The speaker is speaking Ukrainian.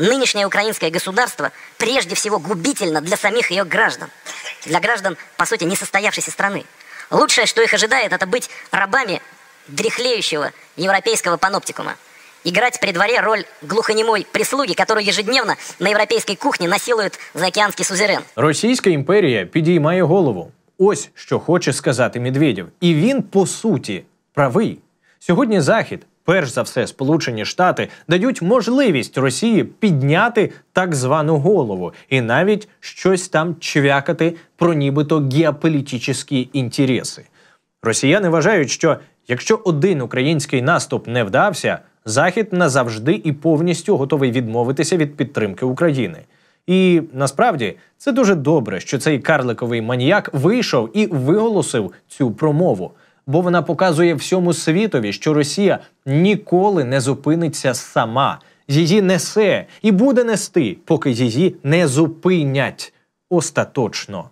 Нынешнее украинское государство прежде всего губительно для самих ее граждан, для граждан, по сути, несостоявшейся страны. Лучшее, что их ожидает, это быть рабами дряхлеющего европейского паноптикума. Играть при дворе роль глухонемой прислуги, которую ежедневно на европейській кухні насилують заокеанський сузерен. Російська імперія підіймає голову. Ось що хоче сказати Медведев, и він по сути правий. Сегодня Захід перш за все Сполучені Штати дають можливість Росії підняти так звану голову і навіть щось там чвякати про нібито геополітичні інтереси. Росіяни вважають, що якщо один український наступ не вдався, Захід назавжди і повністю готовий відмовитися від підтримки України. І насправді це дуже добре, що цей карликовий маніяк вийшов і виголосив цю промову бо вона показує всьому світові, що Росія ніколи не зупиниться сама. Її несе і буде нести, поки її не зупинять остаточно.